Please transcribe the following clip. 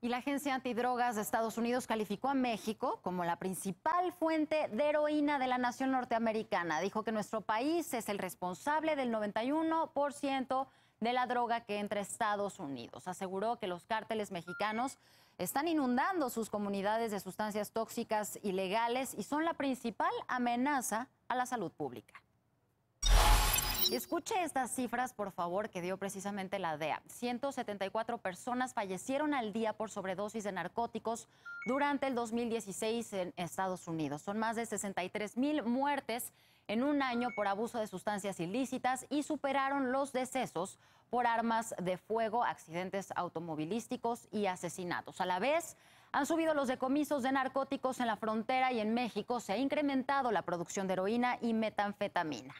Y la Agencia Antidrogas de Estados Unidos calificó a México como la principal fuente de heroína de la nación norteamericana. Dijo que nuestro país es el responsable del 91% de la droga que entra a Estados Unidos. Aseguró que los cárteles mexicanos están inundando sus comunidades de sustancias tóxicas ilegales y son la principal amenaza a la salud pública. Escuche estas cifras, por favor, que dio precisamente la DEA. 174 personas fallecieron al día por sobredosis de narcóticos durante el 2016 en Estados Unidos. Son más de 63 mil muertes en un año por abuso de sustancias ilícitas y superaron los decesos por armas de fuego, accidentes automovilísticos y asesinatos. A la vez, han subido los decomisos de narcóticos en la frontera y en México se ha incrementado la producción de heroína y metanfetamina.